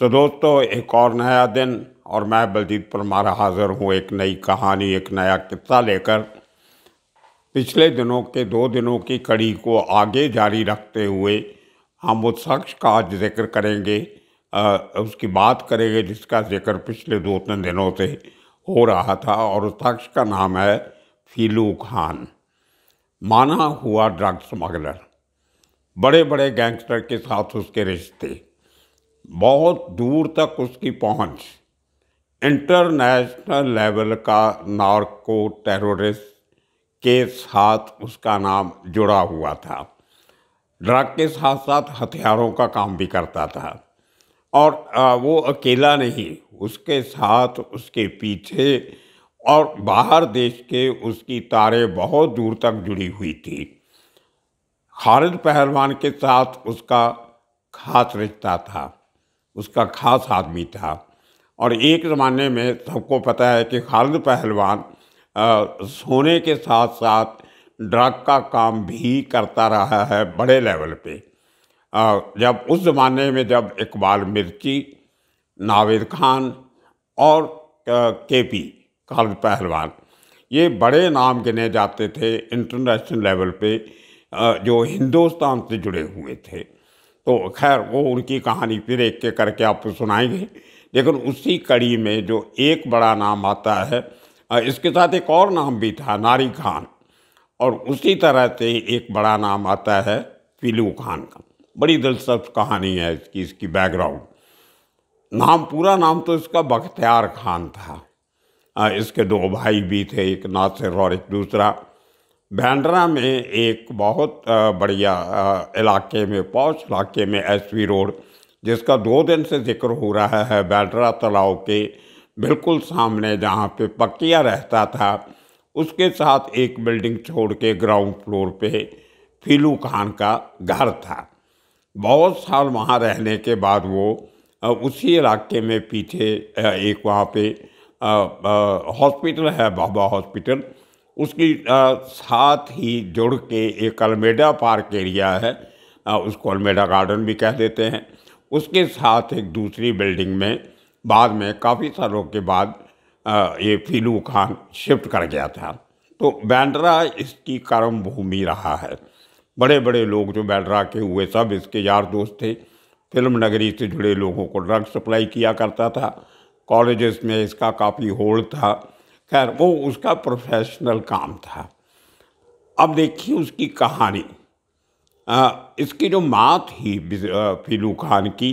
तो दोस्तों एक और नया दिन और मैं बलजीत परमार हाज़िर हूँ एक नई कहानी एक नया किस्सा लेकर पिछले दिनों के दो दिनों की कड़ी को आगे जारी रखते हुए हम उस शख्स का आज जिक्र करेंगे आ, उसकी बात करेंगे जिसका जिक्र पिछले दो तीन दिनों से हो रहा था और उस शख्स का नाम है फीलू खान माना हुआ ड्रग स्मगलर बड़े बड़े गैंगस्टर के साथ उसके रिश्ते बहुत दूर तक उसकी पहुंच इंटरनेशनल लेवल का नार्को टेररिस्ट के साथ उसका नाम जुड़ा हुआ था ड्रग के साथ साथ हथियारों का काम भी करता था और वो अकेला नहीं उसके साथ उसके पीछे और बाहर देश के उसकी तारे बहुत दूर तक जुड़ी हुई थी खालिद पहलवान के साथ उसका खास रिश्ता था उसका खास आदमी था और एक ज़माने में सबको पता है कि खालिद पहलवान सोने के साथ साथ ड्रग का काम भी करता रहा है बड़े लेवल पे आ, जब उस ज़माने में जब इकबाल मिर्ची नाविद खान और के पी खालिद पहलवान ये बड़े नाम गिने जाते थे इंटरनेशनल लेवल पे जो हिंदुस्तान से जुड़े हुए थे तो खैर वो उनकी कहानी फिर एक के करके आपको सुनाएंगे लेकिन उसी कड़ी में जो एक बड़ा नाम आता है इसके साथ एक और नाम भी था नारी खान और उसी तरह से एक बड़ा नाम आता है फिलू खान का बड़ी दिलचस्प कहानी है इसकी इसकी बैकग्राउंड नाम पूरा नाम तो इसका बख्तियार खान था इसके दो भाई भी थे एक नासिर और एक दूसरा बैंड्रा में एक बहुत बढ़िया इलाके में पौष इलाके में एस वी रोड जिसका दो दिन से जिक्र हो रहा है बैंड्रा तालाब के बिल्कुल सामने जहाँ पे पक्किया रहता था उसके साथ एक बिल्डिंग छोड़ के ग्राउंड फ्लोर पे फीलू खान का घर था बहुत साल वहाँ रहने के बाद वो उसी इलाके में पीछे एक वहाँ पे हॉस्पिटल है बाबा हॉस्पिटल उसकी साथ ही जुड़ के एक अलमेडा पार्क एरिया है उसको अलमेडा गार्डन भी कह देते हैं उसके साथ एक दूसरी बिल्डिंग में बाद में काफ़ी सालों के बाद ये फिलू खान शिफ्ट कर गया था तो बैंड्रा इसकी कर्म भूमि रहा है बड़े बड़े लोग जो बैंड्रा के हुए सब इसके यार दोस्त थे फिल्म नगरी से जुड़े लोगों को ड्रग सप्लाई किया करता था कॉलेजेस में इसका काफ़ी होल्ड था खैर वो उसका प्रोफेशनल काम था अब देखिए उसकी कहानी आ, इसकी जो माँ थी फीलू खान की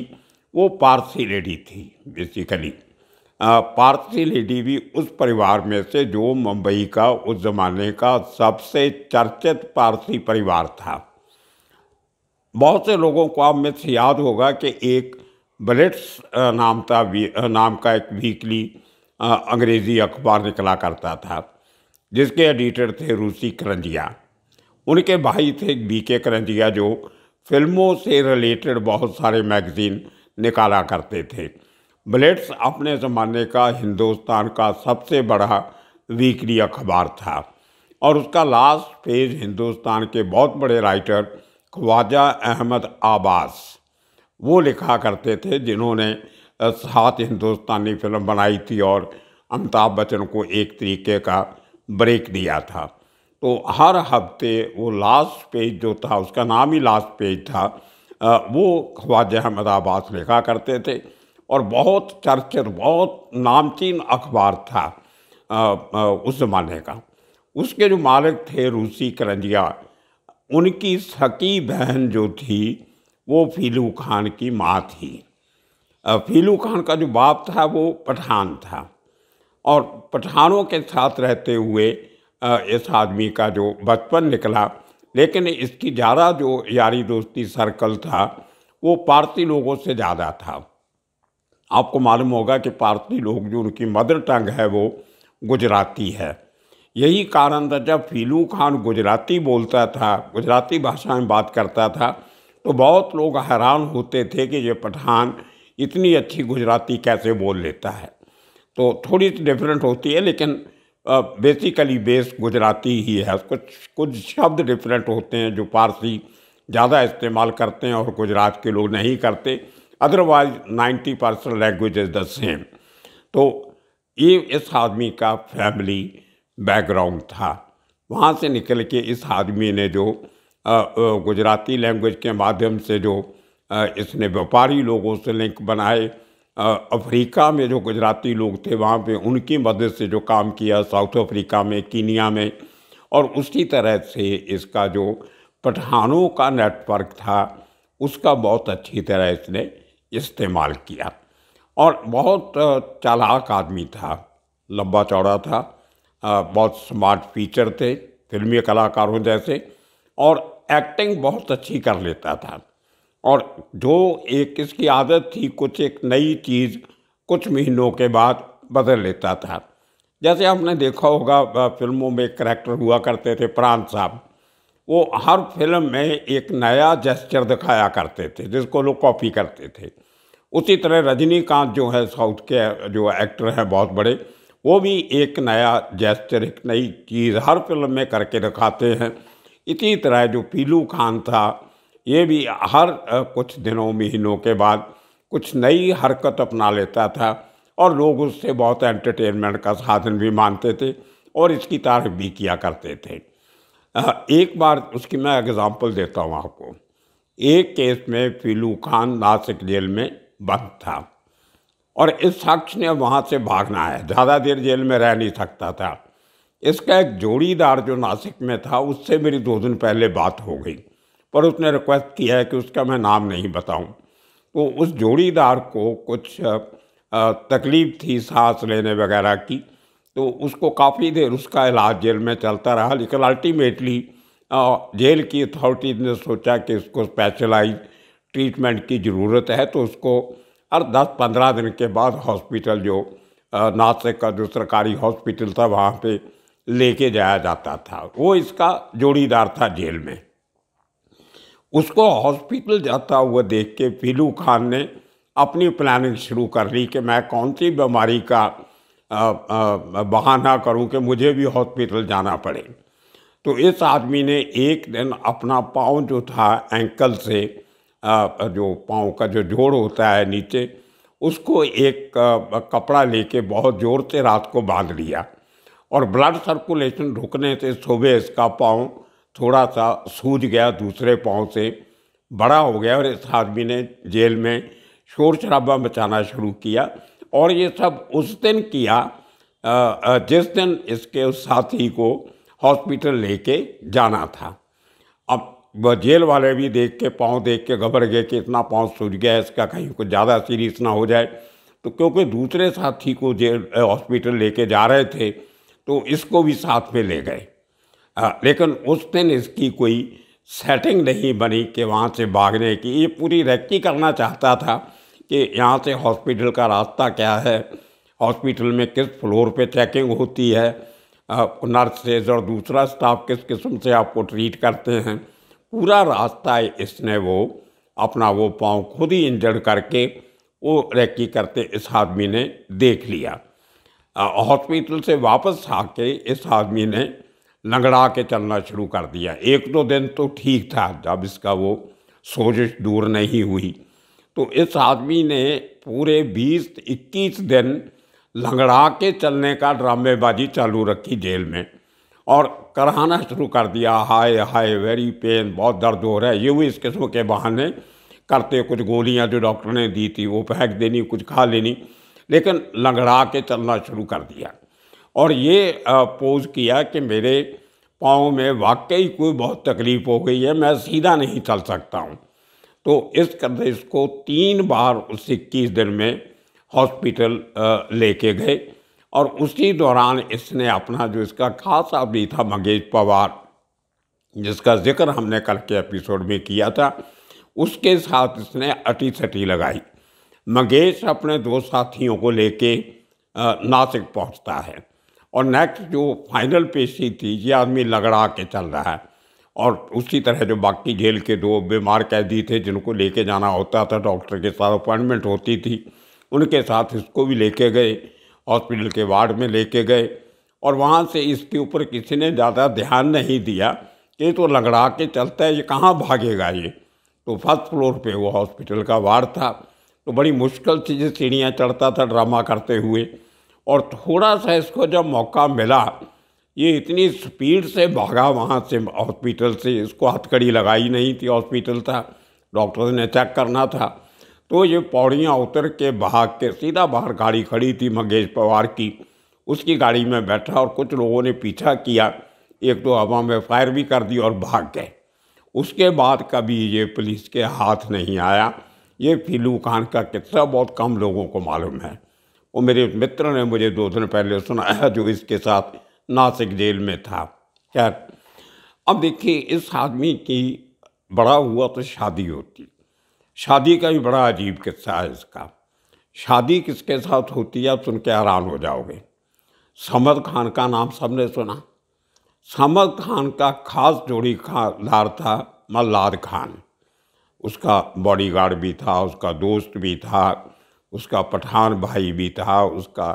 वो पारसी लेडी थी बेसिकली पारसी लेडी भी उस परिवार में से जो मुंबई का उस ज़माने का सबसे चर्चित पारसी परिवार था बहुत से लोगों को आप में से याद होगा कि एक ब्लेट्स नाम था नाम का एक वीकली अंग्रेज़ी अखबार निकला करता था जिसके एडिटर थे रूसी करंजिया उनके भाई थे बी के करंजिया जो फिल्मों से रिलेटेड बहुत सारे मैगज़ीन निकाला करते थे ब्लेट्स अपने ज़माने का हिंदुस्तान का सबसे बड़ा वीकली अखबार था और उसका लास्ट पेज हिंदुस्तान के बहुत बड़े राइटर ख्वाजा अहमद आबास वो लिखा करते थे जिन्होंने सात हिंदुस्तानी फिल्म बनाई थी और अमिताभ बच्चन को एक तरीके का ब्रेक दिया था तो हर हफ्ते वो लास्ट पेज जो था उसका नाम ही लास्ट पेज था वो ख्वाजा अहमद आबाद लिखा करते थे और बहुत चर्चित बहुत नामचीन अखबार था उस ज़माने का उसके जो मालिक थे रूसी करंजिया उनकी सकी बहन जो थी वो फीलू खान की माँ थी फीलू खान का जो बाप था वो पठान था और पठानों के साथ रहते हुए इस आदमी का जो बचपन निकला लेकिन इसकी ज़्यादा जो यारी दोस्ती सर्कल था वो पारसी लोगों से ज़्यादा था आपको मालूम होगा कि पारसी लोग जो उनकी मदर टंग है वो गुजराती है यही कारण था जब फीलू खान गुजराती बोलता था गुजराती भाषा में बात करता था तो बहुत लोग हैरान होते थे कि ये पठान इतनी अच्छी गुजराती कैसे बोल लेता है तो थोड़ी डिफरेंट होती है लेकिन बेसिकली बेस गुजराती ही है कुछ कुछ शब्द डिफरेंट होते हैं जो पारसी ज़्यादा इस्तेमाल करते हैं और गुजरात के लोग नहीं करते otherwise 90 percent language is the same तो ये इस आदमी का फैमिली बैकग्राउंड था वहाँ से निकल के इस आदमी ने जो गुजराती लैंग्वेज के माध्यम से जो इसने व्यापारी लोगों से लिंक बनाए अफ्रीका में जो गुजराती लोग थे वहाँ पे उनकी मदद से जो काम किया साउथ अफ्रीका में कीनिया में और उसी तरह से इसका जो पठानों का नेटवर्क था उसका बहुत अच्छी तरह इसने इस्तेमाल किया और बहुत चालाक आदमी था लंबा चौड़ा था बहुत स्मार्ट फीचर थे फिल्मी कलाकारों जैसे और एक्टिंग बहुत अच्छी कर लेता था और जो एक इसकी आदत थी कुछ एक नई चीज़ कुछ महीनों के बाद बदल लेता था जैसे आपने देखा होगा फिल्मों में करैक्टर हुआ करते थे प्राण साहब वो हर फिल्म में एक नया जेस्चर दिखाया करते थे जिसको लोग कॉपी करते थे उसी तरह रजनीकांत जो है साउथ के जो एक्टर हैं बहुत बड़े वो भी एक नया जेस्चर एक नई चीज़ हर फिल्म में करके दिखाते हैं इसी तरह जो पीलू खान था ये भी हर कुछ दिनों महीनों के बाद कुछ नई हरकत अपना लेता था और लोग उससे बहुत एंटरटेनमेंट का साधन भी मानते थे और इसकी तारीफ भी किया करते थे एक बार उसकी मैं एग्ज़ाम्पल देता हूँ आपको एक केस में फिलू खान नासिक जेल में बंद था और इस शख्स ने वहाँ से भागना है ज़्यादा देर जेल में रह नहीं सकता था इसका एक जोड़ीदार जो नासिक में था उससे मेरी दो दिन पहले बात हो गई पर उसने रिक्वेस्ट किया है कि उसका मैं नाम नहीं बताऊं तो उस जोड़ीदार को कुछ तकलीफ़ थी सांस लेने वगैरह की तो उसको काफ़ी देर उसका इलाज जेल में चलता रहा लेकिन अल्टीमेटली जेल की अथॉरिटीज़ ने सोचा कि उसको स्पेशलाइज ट्रीटमेंट की ज़रूरत है तो उसको हर दस पंद्रह दिन के बाद हॉस्पिटल जो नासिक का जो सरकारी हॉस्पिटल था वहाँ पे लेके जाया जाता था वो इसका जोड़ीदार था जेल में उसको हॉस्पिटल जाता हुआ देख के पीलू खान ने अपनी प्लानिंग शुरू कर ली कि मैं कौन सी बीमारी का बहाना करूं कि मुझे भी हॉस्पिटल जाना पड़े तो इस आदमी ने एक दिन अपना पाँव जो था एंकल से जो पाँव का जो जोड़ होता है नीचे उसको एक कपड़ा लेके बहुत ज़ोर से रात को बांध लिया और ब्लड सर्कुलेशन रुकने से सुबह इसका पाँव थोड़ा सा सूझ गया दूसरे पाँव से बड़ा हो गया और इस आदमी ने जेल में शोर शराबा मचाना शुरू किया और ये सब उस दिन किया जिस दिन इसके उस साथी को हॉस्पिटल लेके जाना था अब वह जेल वाले भी देख के पाँव देख के घबर गए कि इतना पाँव सूझ गया इसका कहीं कुछ ज़्यादा सीरियस ना हो जाए तो क्योंकि दूसरे साथी को जेल हॉस्पिटल लेके जा रहे थे तो इसको भी साथ में ले गए हाँ, लेकिन उस दिन इसकी कोई सेटिंग नहीं बनी कि वहाँ से भागने की ये पूरी रैक्की करना चाहता था कि यहाँ से हॉस्पिटल का रास्ता क्या है हॉस्पिटल में किस फ्लोर पे चेकिंग होती है नर्सेज और दूसरा स्टाफ किस किस्म से आपको ट्रीट करते हैं पूरा रास्ता इसने वो अपना वो पाँव खुद ही इंजर्ड करके वो रेक्की करते इस आदमी ने देख लिया हॉस्पिटल से वापस आके इस आदमी ने लंगड़ा के चलना शुरू कर दिया एक दो दिन तो ठीक था जब इसका वो सोजिश दूर नहीं हुई तो इस आदमी ने पूरे बीस इक्कीस दिन लंगड़ा के चलने का ड्रामेबाजी चालू रखी जेल में और कराना शुरू कर दिया हाय हाय वेरी पेन बहुत दर्द हो रहा है ये भी इस किस्म के बहाने करते कुछ गोलियां जो डॉक्टर ने दी थी वो फेंक देनी कुछ खा लेनी लेकिन लंगड़ा के चलना शुरू कर दिया और ये पोज किया कि मेरे पाँव में वाकई कोई बहुत तकलीफ़ हो गई है मैं सीधा नहीं चल सकता हूँ तो इस कदर इसको तीन बार उस इक्कीस दिन में हॉस्पिटल लेके गए और उसी दौरान इसने अपना जो इसका खास आदमी था मंगेश पवार जिसका जिक्र हमने कल के एपिसोड में किया था उसके साथ इसने अटी सटी लगाई मंगेश अपने दो साथियों को लेके नासिक पहुंचता है और नेक्स्ट जो फाइनल पेशी थी ये आदमी लगड़ा के चल रहा है और उसी तरह जो बाकी जेल के दो बीमार कैदी थे जिनको लेके जाना होता था डॉक्टर के साथ अपॉइंटमेंट होती थी उनके साथ इसको भी लेके गए हॉस्पिटल के वार्ड में लेके गए और वहाँ से इसके ऊपर किसी ने ज़्यादा ध्यान नहीं दिया कि तो लगड़ा के चलता है ये कहाँ भागेगा ये तो फर्स्ट फ्लोर पे वो हॉस्पिटल का वार्ड था तो बड़ी मुश्किल से जो सीढ़ियाँ चढ़ता था ड्रामा करते हुए और थोड़ा सा इसको जब मौका मिला ये इतनी स्पीड से भागा वहाँ से हॉस्पिटल से इसको हथकड़ी लगाई नहीं थी हॉस्पिटल था डॉक्टर ने चेक करना था तो ये पौड़ियाँ उतर के भाग के सीधा बाहर गाड़ी खड़ी थी मंगेश पवार की उसकी गाड़ी में बैठा और कुछ लोगों ने पीछा किया एक तो हवा में फायर भी कर दी और भाग गए उसके बाद कभी ये पुलिस के हाथ नहीं आया ये फिलू खान का किस्सा बहुत कम लोगों को मालूम है और मेरे मित्र ने मुझे दो दिन पहले सुनाया जो इसके साथ नासिक जेल में था खैर अब देखिए इस आदमी की बड़ा हुआ तो शादी होती शादी का भी बड़ा अजीब किस्सा है इसका शादी किसके साथ होती है आप सुन के हैरान हो जाओगे समद खान का नाम सबने सुना समद खान का खास जोड़ी खानदार था मल्लाद खान उसका बॉडीगार्ड भी था उसका दोस्त भी था उसका पठान भाई भी था उसका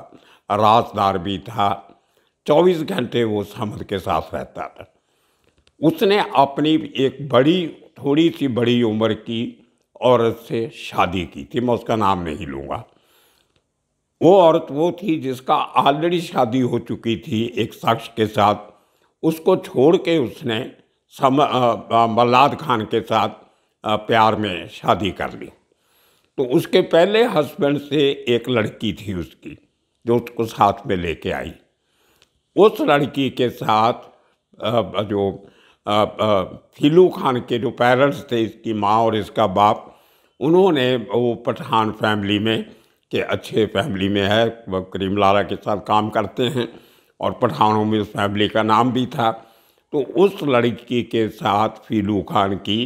राजदार भी था चौबीस घंटे वो समद के साथ रहता था उसने अपनी एक बड़ी थोड़ी सी बड़ी उम्र की औरत से शादी की थी मैं उसका नाम नहीं लूँगा वो औरत वो थी जिसका ऑलरेडी शादी हो चुकी थी एक शख्स के साथ उसको छोड़ के उसने सम मल्लाद खान के साथ प्यार में शादी कर ली तो उसके पहले हस्बैंड से एक लड़की थी उसकी जो उसको साथ में लेके आई उस लड़की के साथ जो फिलू खान के जो पेरेंट्स थे इसकी माँ और इसका बाप उन्होंने वो पठान फैमिली में के अच्छे फैमिली में है करीम लारा के साथ काम करते हैं और पठानों में उस फैमिली का नाम भी था तो उस लड़की के साथ फ़िलू खान की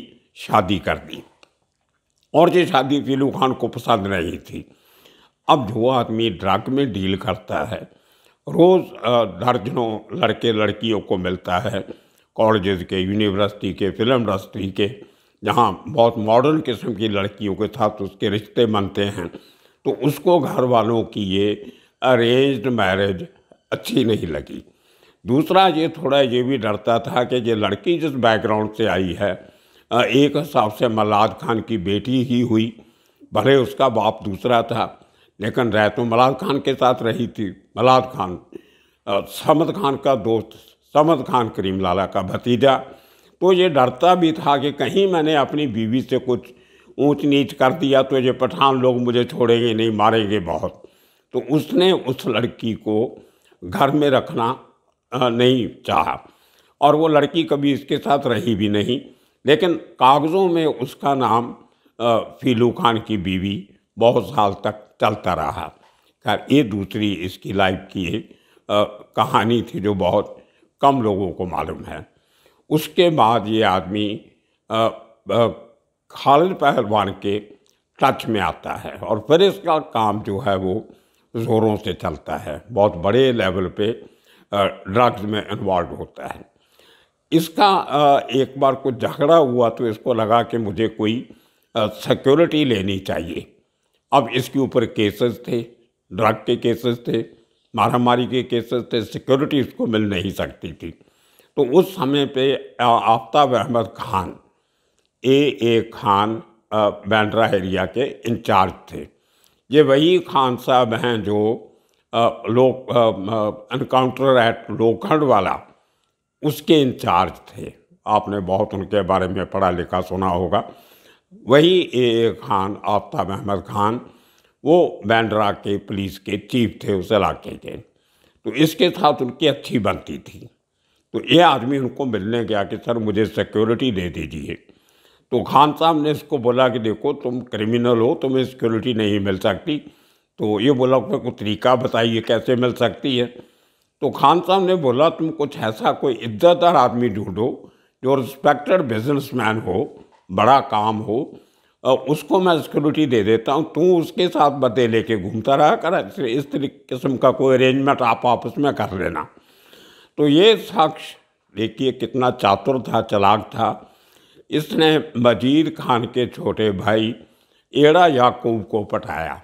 शादी कर दी और ये शादी पीलू खान को पसंद नहीं थी अब जो आदमी ड्रग में डील करता है रोज़ दर्जनों लड़के लड़कियों को मिलता है कॉलेजेस के यूनिवर्सिटी के फिल्म इंडस्ट्री के जहाँ बहुत मॉडर्न किस्म की लड़कियों के साथ उसके रिश्ते बनते हैं तो उसको घर वालों की ये अरेंज मैरिज अच्छी नहीं लगी दूसरा ये थोड़ा ये भी डरता था कि ये लड़की जिस बैकग्राउंड से आई है एक हिसाब से मलाद खान की बेटी ही हुई भले उसका बाप दूसरा था लेकिन रह तो मलाद खान के साथ रही थी मलाद खान समद खान का दोस्त समद खान करीम लाला का भतीजा तो ये डरता भी था कि कहीं मैंने अपनी बीवी से कुछ ऊंच नीच कर दिया तो ये पठान लोग मुझे छोड़ेंगे नहीं मारेंगे बहुत तो उसने उस लड़की को घर में रखना नहीं चाहा और वो लड़की कभी इसके साथ रही भी नहीं लेकिन कागज़ों में उसका नाम फीलू खान की बीवी बहुत साल तक चलता रहा खैर ये दूसरी इसकी लाइफ की एक कहानी थी जो बहुत कम लोगों को मालूम है उसके बाद ये आदमी खालिद पहलवान के टच में आता है और फिर इसका काम जो है वो ज़ोरों से चलता है बहुत बड़े लेवल पे ड्रग्स में इन्वॉल्व होता है इसका एक बार कुछ झगड़ा हुआ तो इसको लगा कि मुझे कोई सिक्योरिटी लेनी चाहिए अब इसके ऊपर केसेस थे ड्रग के केसेस थे मारामारी के केसेस थे सिक्योरिटी इसको मिल नहीं सकती थी तो उस समय पे Aftab Ahmed Khan A A Khan Bandra area के इंचार्ज थे ये वही खान साहब हैं जो लोक इनकाउंटर एट लोखंड वाला उसके इंचार्ज थे आपने बहुत उनके बारे में पढ़ा लिखा सुना होगा वही ए खान आफ्ताब अहमद खान वो बैंड्रा के पुलिस के चीफ थे उस इलाके के तो इसके साथ उनकी अच्छी बनती थी तो ये आदमी उनको मिलने गया कि सर मुझे सिक्योरिटी दे दीजिए तो खान साहब ने इसको बोला कि देखो तुम क्रिमिनल हो तुम्हें सिक्योरिटी नहीं मिल सकती तो ये बोला उसमें कोई तरीका बताइए कैसे मिल सकती है तो खान साहब ने बोला तुम कुछ ऐसा कोई इज्जतदार आदमी ढूंढो जो रिस्पेक्टेड बिजनेसमैन हो बड़ा काम हो उसको मैं सिक्योरिटी दे देता हूँ तू उसके साथ बते लेके घूमता रहा कर इस किस्म का कोई अरेंजमेंट आप आपस में कर लेना तो ये शख्स देखिए कितना चातुर था चलाक था इसने मजीद खान के छोटे भाई एड़ा याकूब को पटाया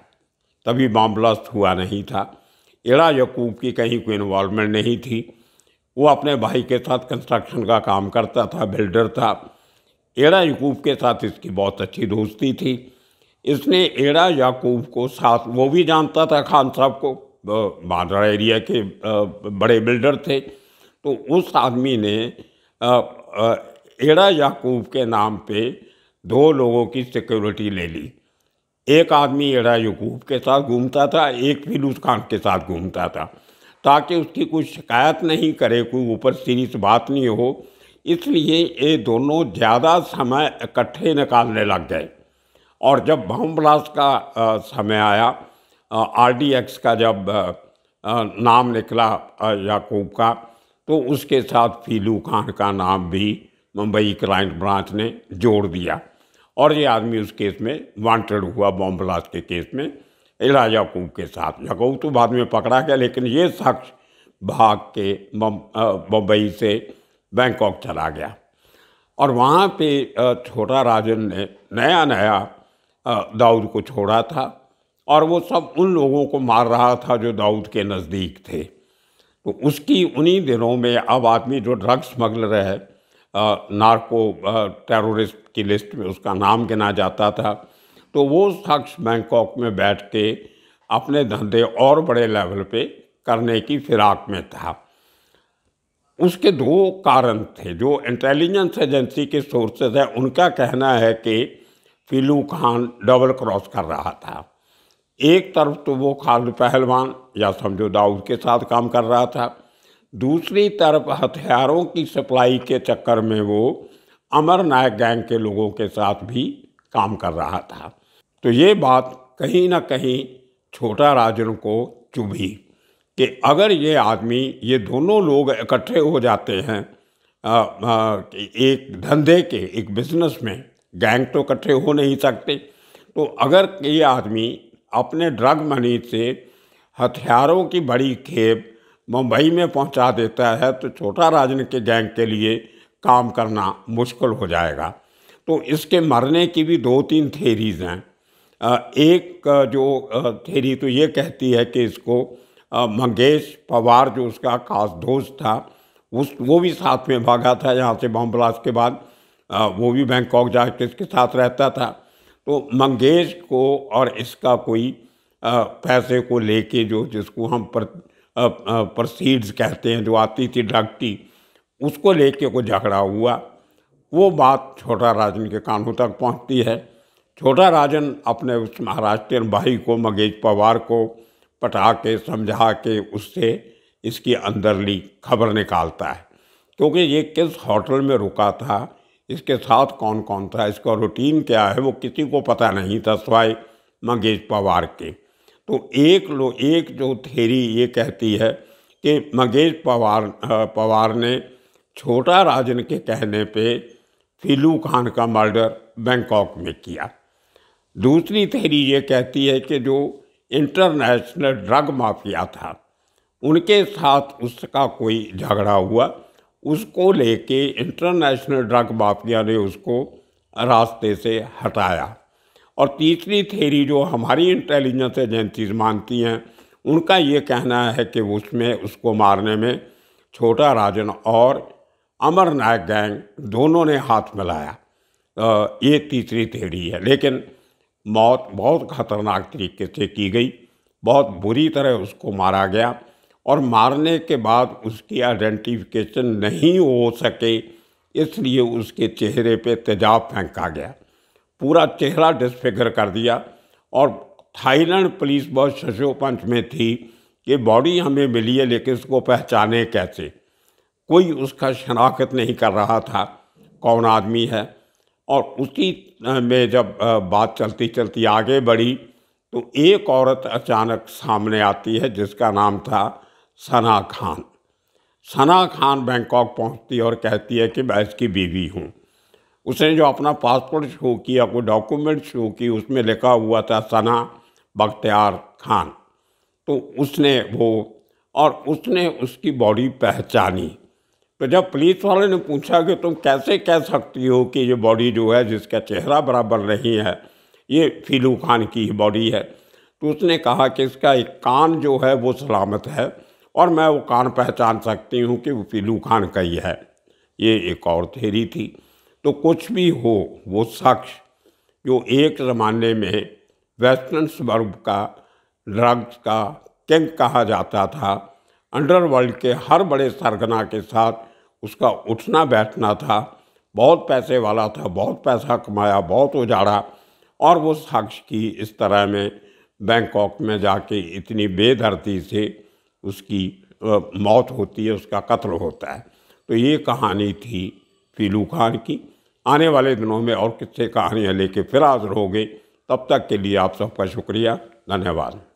तभी मामला हुआ नहीं था एड़ा यकूब की कहीं कोई इन्वॉल्वमेंट नहीं थी वो अपने भाई के साथ कंस्ट्रक्शन का काम करता था बिल्डर था एड़ा यकूब के साथ इसकी बहुत अच्छी दोस्ती थी इसने एड़ा याकूब को साथ वो भी जानता था खान साहब को बाड्रा एरिया के बड़े बिल्डर थे तो उस आदमी ने एड़ा याकूब के नाम पे दो लोगों की सिक्योरिटी ले ली एक आदमी एड़ा यकूब के साथ घूमता था एक फिलूस खान के साथ घूमता था ताकि उसकी कोई शिकायत नहीं करे कोई ऊपर से बात नहीं हो इसलिए ये दोनों ज़्यादा समय इकट्ठे निकालने लग गए और जब बम ब्लास्ट का आ, समय आया आर डी एक्स का जब आ, नाम निकला याकूब का तो उसके साथ फीलू खान का नाम भी मुंबई क्लाइंट ब्रांच ने जोड़ दिया और ये आदमी उस केस में वांटेड हुआ बॉम्ब ब्लास्ट के केस में इलाजा याकूब के साथ लगाऊ तो बाद में पकड़ा गया लेकिन ये शख्स भाग के बम्बई से बैंकॉक चला गया और वहाँ पे छोटा राजन ने नया नया दाऊद को छोड़ा था और वो सब उन लोगों को मार रहा था जो दाऊद के नज़दीक थे तो उसकी उन्हीं दिनों में अब आदमी जो ड्रग स्मगलर है नार्को टेररिस्ट की लिस्ट में उसका नाम गिना जाता था तो वो शख्स बैंकॉक में बैठ के अपने धंधे और बड़े लेवल पे करने की फिराक में था उसके दो कारण थे जो इंटेलिजेंस एजेंसी के सोर्सेज हैं उनका कहना है कि फिलू खान डबल क्रॉस कर रहा था एक तरफ तो वो खालिद पहलवान या समझो दाऊद के साथ काम कर रहा था दूसरी तरफ हथियारों की सप्लाई के चक्कर में वो अमर नायक गैंग के लोगों के साथ भी काम कर रहा था तो ये बात कहीं ना कहीं छोटा राजन को चुभी कि अगर ये आदमी ये दोनों लोग इकट्ठे हो जाते हैं आ, आ, एक धंधे के एक बिजनेस में गैंग तो इकट्ठे हो नहीं सकते तो अगर ये आदमी अपने ड्रग मनी से हथियारों की बड़ी खेप मुंबई में पहुंचा देता है तो छोटा राजनीतिक के गैंग के लिए काम करना मुश्किल हो जाएगा तो इसके मरने की भी दो तीन थेरीज हैं एक जो थेरी तो ये कहती है कि इसको मंगेश पवार जो उसका खास दोस्त था उस वो भी साथ में भागा था यहाँ से बॉम्ब ब्लास्ट के बाद वो भी बैंकॉक जाके इसके साथ रहता था तो मंगेश को और इसका कोई पैसे को लेके जो जिसको हम प्रसीड्स कहते हैं जो आती थी ड्रग की उसको लेके कोई झगड़ा हुआ वो बात छोटा राजन के कानों तक पहुंचती है छोटा राजन अपने उस महाराष्ट्रियन भाई को मगेश पवार को पटा के समझा के उससे इसकी अंदरली खबर निकालता है क्योंकि ये किस होटल में रुका था इसके साथ कौन कौन था इसका रूटीन क्या है वो किसी को पता नहीं था सवाई मंगेश पवार के तो एक लो एक जो थेरी ये कहती है कि मंगेश पवार पवार ने छोटा राजन के कहने पे फिलू खान का मर्डर बैंकॉक में किया दूसरी थेरी ये कहती है कि जो इंटरनेशनल ड्रग माफिया था उनके साथ उसका कोई झगड़ा हुआ उसको लेके इंटरनेशनल ड्रग माफिया ने उसको रास्ते से हटाया और तीसरी थेरी जो हमारी इंटेलिजेंस एजेंसीज मानती हैं उनका ये कहना है कि उसमें उसको मारने में छोटा राजन और अमर नायक गैंग दोनों ने हाथ मिलाया ये तीसरी थेरी है लेकिन मौत बहुत खतरनाक तरीके से की गई बहुत बुरी तरह उसको मारा गया और मारने के बाद उसकी आइडेंटिफिकेशन नहीं हो सके इसलिए उसके चेहरे पे तेजाब फेंका गया पूरा चेहरा डिस्फिगर कर दिया और थाईलैंड पुलिस बहुत शशोपंच में थी कि बॉडी हमें मिली है लेकिन उसको पहचाने कैसे कोई उसका शनाख्त नहीं कर रहा था कौन आदमी है और उसी में जब बात चलती चलती आगे बढ़ी तो एक औरत अचानक सामने आती है जिसका नाम था सना खान सना खान बैंकॉक पहुंचती और कहती है कि मैं इसकी बीवी हूँ उसने जो अपना पासपोर्ट शो किया कोई डॉक्यूमेंट शो की उसमें लिखा हुआ था सना बख्तियार खान तो उसने वो और उसने उसकी बॉडी पहचानी तो जब पुलिस वाले ने पूछा कि तुम कैसे कह सकती हो कि ये बॉडी जो है जिसका चेहरा बराबर नहीं है ये फीलू खान की बॉडी है तो उसने कहा कि इसका एक कान जो है वो सलामत है और मैं वो कान पहचान सकती हूँ कि वो फीलू खान का ही है ये एक और थेरी थी तो कुछ भी हो वो शख्स जो एक ज़माने में वेस्टर्न स्वर्ग का ड्रग्स का किंग कहा जाता था अंडरवर्ल्ड के हर बड़े सरगना के साथ उसका उठना बैठना था बहुत पैसे वाला था बहुत पैसा कमाया बहुत उजाड़ा और वो शख्स की इस तरह में बैंकॉक में जाके इतनी बेधरती से उसकी मौत होती है उसका कत्ल होता है तो ये कहानी थी फीलू खान की आने वाले दिनों में और किस्से कहानियाँ लेके फिर हाजिर होंगे तब तक के लिए आप सबका शुक्रिया धन्यवाद